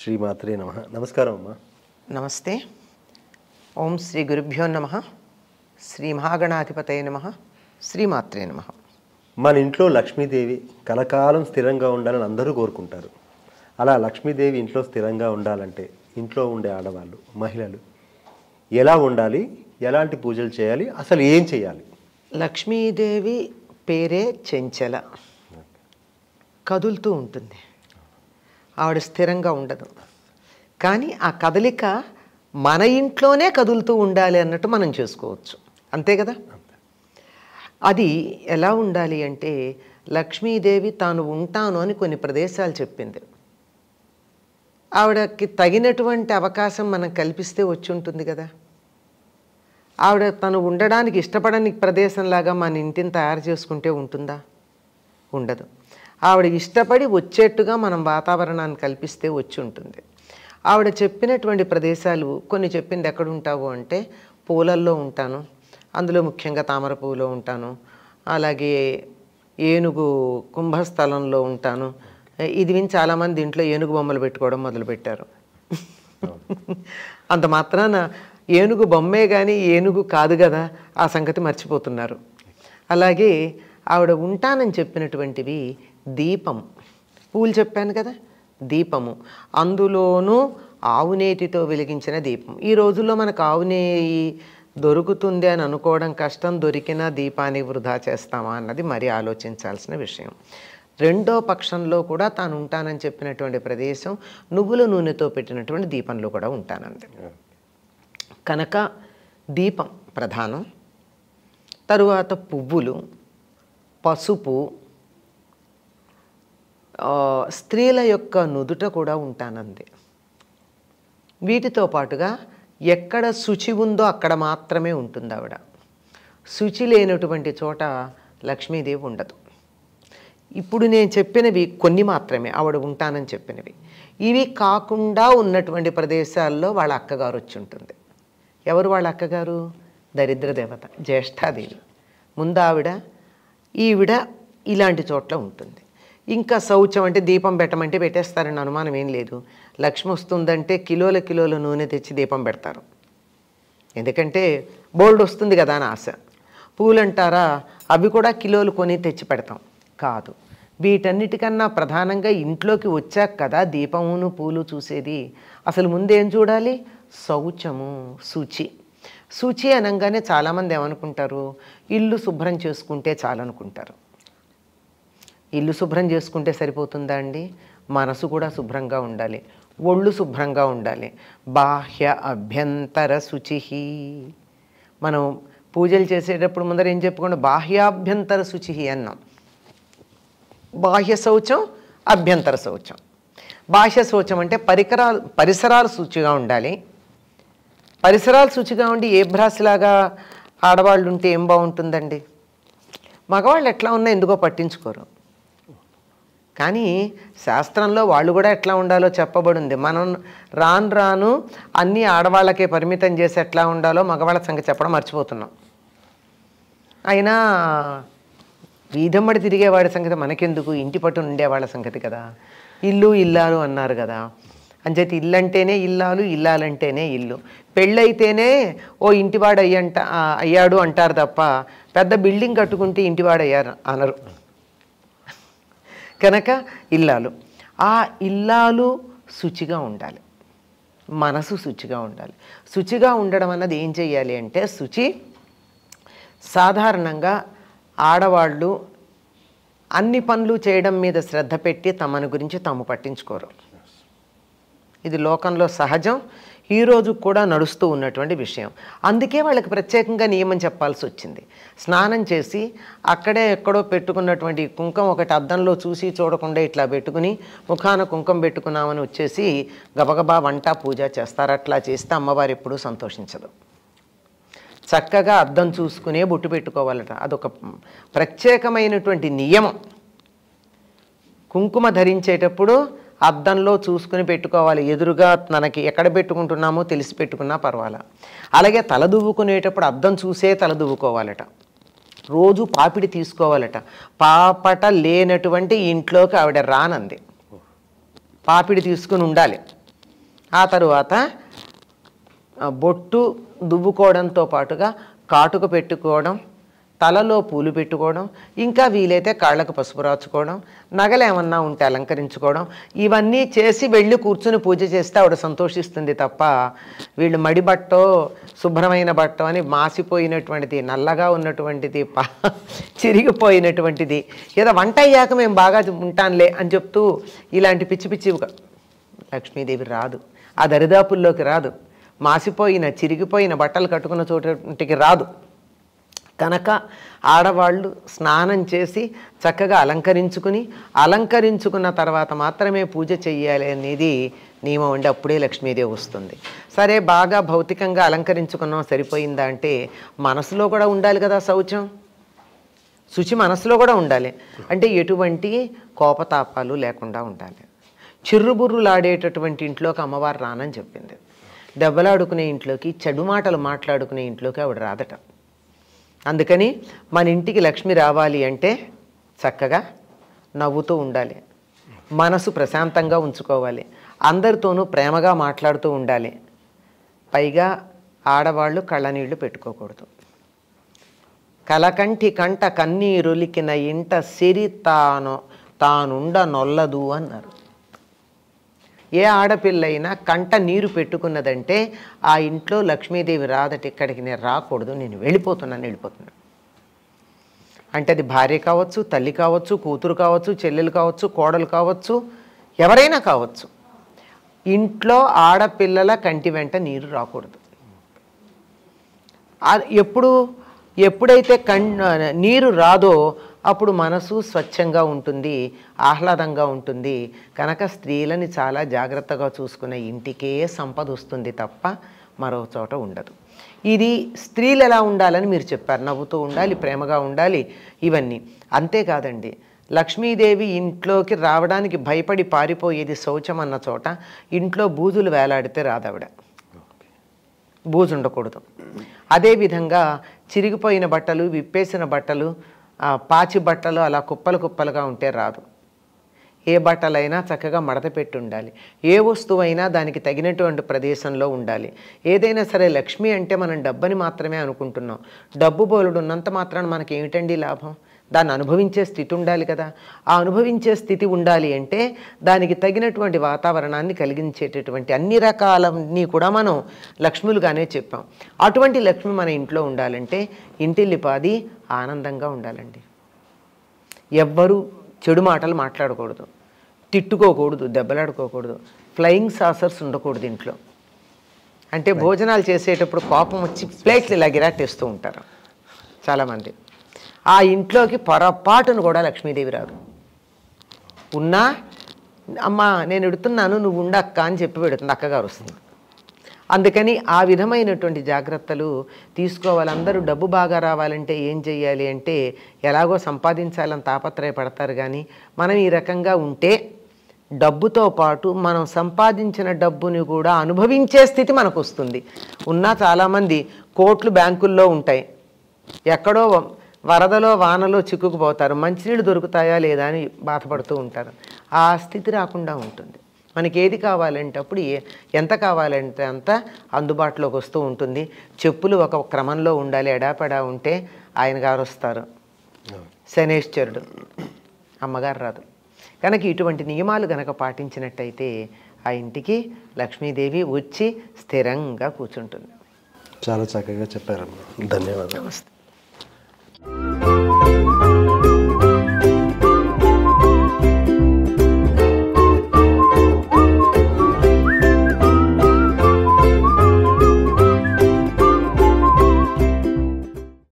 శ్రీమాత్రే నమ నమస్కారం అమ్మా నమస్తే ఓం శ్రీ గురుభ్యో నమ శ్రీ మహాగణాధిపతయ నమ శ్రీమాత్రే నమ మన ఇంట్లో లక్ష్మీదేవి కలకాలం స్థిరంగా ఉండాలని అందరూ కోరుకుంటారు అలా లక్ష్మీదేవి ఇంట్లో స్థిరంగా ఉండాలంటే ఇంట్లో ఉండే ఆడవాళ్ళు మహిళలు ఎలా ఉండాలి ఎలాంటి పూజలు చేయాలి అసలు ఏం చేయాలి లక్ష్మీదేవి పేరే చెంచల కదులుతూ ఉంటుంది ఆవిడ స్థిరంగా ఉండదు కానీ ఆ కదలిక మన ఇంట్లోనే కదులుతూ ఉండాలి అన్నట్టు మనం చేసుకోవచ్చు అంతే కదా అది ఎలా ఉండాలి అంటే లక్ష్మీదేవి తాను ఉంటాను అని కొన్ని ప్రదేశాలు చెప్పింది ఆవిడకి తగినటువంటి అవకాశం మనం కల్పిస్తే వచ్చి ఉంటుంది కదా ఆవిడ తను ఉండడానికి ఇష్టపడని ప్రదేశంలాగా మన ఇంటిని తయారు చేసుకుంటే ఉంటుందా ఉండదు ఆవిడ ఇష్టపడి వచ్చేట్టుగా మనం వాతావరణాన్ని కల్పిస్తే వచ్చి ఉంటుంది ఆవిడ చెప్పినటువంటి ప్రదేశాలు కొన్ని చెప్పింది ఎక్కడ ఉంటావు అంటే పూలల్లో ఉంటాను అందులో ముఖ్యంగా తామర పువ్వులో ఉంటాను అలాగే ఏనుగు కుంభస్థలంలో ఉంటాను ఇది విని చాలామంది ఇంట్లో ఏనుగు బొమ్మలు పెట్టుకోవడం మొదలుపెట్టారు అంత మాత్రాన ఏనుగు బొమ్మే కానీ ఏనుగు కాదు కదా ఆ సంగతి మర్చిపోతున్నారు అలాగే ఆవిడ ఉంటానని చెప్పినటువంటివి దీపం పూలు చెప్పాను కదా దీపము అందులోనూ ఆవునేటితో వెలిగించిన దీపం ఈ రోజుల్లో మనకు ఆవునేయి దొరుకుతుంది అని అనుకోవడం కష్టం దొరికిన దీపాన్ని వృధా చేస్తామా అన్నది మరి ఆలోచించాల్సిన విషయం రెండో పక్షంలో కూడా తాను ఉంటానని చెప్పినటువంటి ప్రదేశం నువ్వుల నూనెతో పెట్టినటువంటి దీపంలో కూడా ఉంటానంది కనుక దీపం ప్రధానం తరువాత పువ్వులు పసుపు స్త్రీల యొక్క నుదుట కూడా ఉంటానంది వీటితో పాటుగా ఎక్కడ శుచి ఉందో అక్కడ మాత్రమే ఉంటుంది ఆవిడ శుచి లేనటువంటి చోట లక్ష్మీదేవి ఉండదు ఇప్పుడు నేను చెప్పినవి కొన్ని మాత్రమే ఆవిడ ఉంటానని చెప్పినవి ఇవి కాకుండా ఉన్నటువంటి ప్రదేశాల్లో వాళ్ళ అక్కగారు వచ్చి ఉంటుంది ఎవరు వాళ్ళ అక్కగారు దరిద్ర దేవత జ్యేష్ఠాదేవి ముందు ఆవిడ ఈవిడ ఇలాంటి చోట్ల ఉంటుంది ఇంకా శౌచం అంటే దీపం పెట్టమంటే పెట్టేస్తారని అనుమానం ఏం లేదు లక్ష్మి వస్తుందంటే కిలోల కిలోల నూనె తెచ్చి దీపం పెడతారు ఎందుకంటే బోల్డ్ వస్తుంది కదా అని ఆశ పూలంటారా అవి కూడా కిలోలు కొని తెచ్చి పెడతాం కాదు వీటన్నిటికన్నా ప్రధానంగా ఇంట్లోకి వచ్చాక కదా దీపమును పూలు చూసేది అసలు ముందేం చూడాలి శౌచము శుచి శుచి అనగానే చాలామంది ఏమనుకుంటారు ఇల్లు శుభ్రం చేసుకుంటే చాలనుకుంటారు ఇల్లు శుభ్రం చేసుకుంటే సరిపోతుందా అండి మనసు కూడా శుభ్రంగా ఉండాలి ఒళ్ళు శుభ్రంగా ఉండాలి బాహ్య అభ్యంతర శుచి మనం పూజలు చేసేటప్పుడు ముందర ఏం చెప్పుకోండి బాహ్యాభ్యంతర శుచి అన్నాం బాహ్య శౌచం అభ్యంతర శౌచం బాహ్య శౌచం అంటే పరికరాలు పరిసరాలు శుచిగా ఉండాలి పరిసరాలు శుచిగా ఉండి ఏ భ్రాసిలాగా ఆడవాళ్ళు ఉంటే ఏం బాగుంటుందండి మగవాళ్ళు ఎట్లా ఉన్నా ఎందుకో పట్టించుకోరు కానీ శాస్త్రంలో వాళ్ళు కూడా ఎట్లా ఉండాలో చెప్పబడింది మనం రాను రాను అన్ని ఆడవాళ్ళకే పరిమితం చేసి ఎట్లా ఉండాలో మగవాళ్ళ సంగతి చెప్పడం మర్చిపోతున్నాం అయినా వీధమ్మడి తిరిగేవాడి సంగతి మనకెందుకు ఇంటి పట్టు ఉండేవాళ్ళ సంగతి కదా ఇల్లు ఇల్లాలు అన్నారు కదా అంచేతి ఇల్లు అంటేనే ఇల్లాలు ఇల్లాలంటేనే ఇల్లు పెళ్ళైతేనే ఓ ఇంటివాడు అయ్యంట అయ్యాడు అంటారు తప్ప పెద్ద బిల్డింగ్ కట్టుకుంటే ఇంటివాడు అయ్యారు అనరు కనుక ఇల్లాలు ఆ ఇల్లాలు శుచిగా ఉండాలి మనసు శుచిగా ఉండాలి శుచిగా ఉండడం అన్నది ఏం చేయాలి అంటే శుచి సాధారణంగా ఆడవాళ్ళు అన్ని పనులు చేయడం మీద శ్రద్ధ పెట్టి తమను గురించి తాము పట్టించుకోరు ఇది లోకంలో సహజం ఈ రోజు కూడా నడుస్తూ ఉన్నటువంటి విషయం అందుకే వాళ్ళకి ప్రత్యేకంగా నియమం చెప్పాల్సి వచ్చింది స్నానం చేసి అక్కడే ఎక్కడో పెట్టుకున్నటువంటి కుంకం ఒకటి అద్దంలో చూసి చూడకుండా ఇట్లా పెట్టుకుని ముఖాన కుంకం పెట్టుకున్నామని వచ్చేసి గబగబా వంట పూజ చేస్తారు అట్లా చేస్తే అమ్మవారు ఎప్పుడూ సంతోషించదు చక్కగా అద్దం చూసుకునే బొట్టు పెట్టుకోవాలట అదొక ప్రత్యేకమైనటువంటి నియమం కుంకుమ ధరించేటప్పుడు అద్దంలో చూసుకుని పెట్టుకోవాలి ఎదురుగా మనకి ఎక్కడ పెట్టుకుంటున్నామో తెలిసి పెట్టుకున్నా పర్వాలా అలాగే తలదువ్వుకునేటప్పుడు అద్దం చూసే తలదువ్వుకోవాలట రోజు పాపిడి తీసుకోవాలట పాపట లేనటువంటి ఇంట్లోకి ఆవిడ రానంది పాపిడి తీసుకుని ఉండాలి ఆ తరువాత బొట్టు దువ్వుకోవడంతో పాటుగా కాటుక పెట్టుకోవడం తలలో పూలు పెట్టుకోవడం ఇంకా వీలైతే కాళ్ళకు పసుపు రాచుకోవడం నగలు ఏమన్నా ఉంటే అలంకరించుకోవడం ఇవన్నీ చేసి వెళ్ళి కూర్చుని పూజ చేస్తే ఆవిడ సంతోషిస్తుంది తప్ప వీళ్ళు మడి బట్టో శుభ్రమైన బట్టో అని మాసిపోయినటువంటిది నల్లగా ఉన్నటువంటిది చిరిగిపోయినటువంటిది ఏదో వంట అయ్యాక మేము బాగా ఉంటానులే అని చెప్తూ ఇలాంటి పిచ్చి పిచ్చి లక్ష్మీదేవి రాదు ఆ దరిదాపుల్లోకి రాదు మాసిపోయిన చిరిగిపోయిన బట్టలు కట్టుకున్న చోటకి రాదు కనుక ఆడవాళ్ళు స్నానం చేసి చక్కగా అలంకరించుకుని అలంకరించుకున్న తర్వాత మాత్రమే పూజ చెయ్యాలి అనేది నియమం ఉండి అప్పుడే లక్ష్మీదేవి వస్తుంది సరే బాగా భౌతికంగా అలంకరించుకున్నాం సరిపోయిందా అంటే మనసులో కూడా ఉండాలి కదా శౌచం శుచి మనసులో కూడా ఉండాలి అంటే ఎటువంటి కోపతాపాలు లేకుండా ఉండాలి చిర్రుబుర్రులాడేటటువంటి ఇంట్లోకి అమ్మవారు రానని చెప్పింది దెబ్బలాడుకునే ఇంట్లోకి చెడు మాటలు మాట్లాడుకునే ఇంట్లోకి ఆవిడ రాదట అందుకని మన ఇంటికి లక్ష్మి రావాలి అంటే చక్కగా నవ్వుతూ ఉండాలి మనసు ప్రశాంతంగా ఉంచుకోవాలి అందరితోనూ ప్రేమగా మాట్లాడుతూ ఉండాలి పైగా ఆడవాళ్ళు కళ్ళనీళ్లు పెట్టుకోకూడదు కలకంటి కంట కన్నీరులికిన ఇంట సిరి తాను తానుండ నొల్లదు అన్నారు ఏ ఆడపిల్ల అయినా కంట నీరు పెట్టుకున్నదంటే ఆ ఇంట్లో లక్ష్మీదేవి రాదట ఇక్కడికి నేను రాకూడదు నేను వెళ్ళిపోతున్నాను వెళ్ళిపోతున్నాను అంటే అది భార్య కావచ్చు తల్లి కావచ్చు కూతురు కావచ్చు చెల్లెలు కావచ్చు కోడలు కావచ్చు ఎవరైనా కావచ్చు ఇంట్లో ఆడపిల్లల కంటి వెంట నీరు రాకూడదు ఎప్పుడు ఎప్పుడైతే కన్ నీరు రాదో అప్పుడు మనసు స్వచ్ఛంగా ఉంటుంది ఆహ్లాదంగా ఉంటుంది కనుక స్త్రీలని చాలా జాగ్రత్తగా చూసుకునే ఇంటికే సంపద వస్తుంది తప్ప మరో చోట ఉండదు ఇది స్త్రీలు ఎలా ఉండాలని మీరు చెప్పారు నవ్వుతూ ఉండాలి ప్రేమగా ఉండాలి ఇవన్నీ అంతేకాదండి లక్ష్మీదేవి ఇంట్లోకి రావడానికి భయపడి పారిపోయేది శౌచం అన్న చోట ఇంట్లో బూజులు వేలాడితే రాదావిడ బూజు ఉండకూడదు అదేవిధంగా చిరిగిపోయిన బట్టలు విప్పేసిన బట్టలు పాచి బట్టలు అలా కుప్పలు కుప్పలుగా ఉంటే రాదు ఏ బట్టలైనా చక్కగా మడత పెట్టి ఉండాలి ఏ వస్తువైనా దానికి తగినటువంటి ప్రదేశంలో ఉండాలి ఏదైనా సరే లక్ష్మి అంటే మనం డబ్బని మాత్రమే అనుకుంటున్నాం డబ్బు బోలుడు ఉన్నంత మాత్రాన మనకి ఏమిటండి లాభం దాన్ని అనుభవించే స్థితి ఉండాలి కదా ఆ అనుభవించే స్థితి ఉండాలి అంటే దానికి తగినటువంటి వాతావరణాన్ని కలిగించేటటువంటి అన్ని రకాలన్నీ కూడా మనం లక్ష్ములుగానే చెప్పాం అటువంటి లక్ష్మి మన ఇంట్లో ఉండాలంటే ఇంటిల్లిపాది ఆనందంగా ఉండాలండి ఎవ్వరూ చెడు మాటలు మాట్లాడకూడదు తిట్టుకోకూడదు దెబ్బలాడుకోకూడదు ఫ్లయింగ్ సాసర్స్ ఉండకూడదు ఇంట్లో అంటే భోజనాలు చేసేటప్పుడు కోపం వచ్చి ప్లేట్లు ఇలా గిరాటేస్తూ ఉంటారు చాలామంది ఆ ఇంట్లోకి పొరపాటును కూడా లక్ష్మీదేవి రాదు ఉన్నా అమ్మా నేను ఎడుతున్నాను నువ్వు ఉండక్క అని చెప్పి పెడుతుంది అక్కగారు వస్తుంది అందుకని ఆ విధమైనటువంటి జాగ్రత్తలు తీసుకోవాలి అందరూ డబ్బు బాగా రావాలంటే ఏం చేయాలి అంటే ఎలాగో సంపాదించాలని తాపత్రయపడతారు కానీ మనం ఈ రకంగా ఉంటే డబ్బుతో పాటు మనం సంపాదించిన డబ్బుని కూడా అనుభవించే స్థితి మనకు వస్తుంది ఉన్నా చాలామంది కోట్లు బ్యాంకుల్లో ఉంటాయి ఎక్కడో వరదలో వానలో చిక్కుకుపోతారు మంచినీళ్ళు దొరుకుతాయా లేదా అని బాధపడుతూ ఉంటారు ఆ స్థితి రాకుండా ఉంటుంది మనకి ఏది కావాలంటే అప్పుడు ఎంత కావాలంటే అంత అందుబాటులోకి వస్తూ ఉంటుంది చెప్పులు ఒక క్రమంలో ఉండాలి ఎడాపెడా ఉంటే ఆయన గారు వస్తారు శనేశ్వరుడు అమ్మగారు రాదు కనుక ఇటువంటి నియమాలు గనక పాటించినట్టయితే ఆ ఇంటికి లక్ష్మీదేవి వచ్చి స్థిరంగా కూర్చుంటుంది చాలా చక్కగా చెప్పారమ్మా ధన్యవాదాలు నమస్తే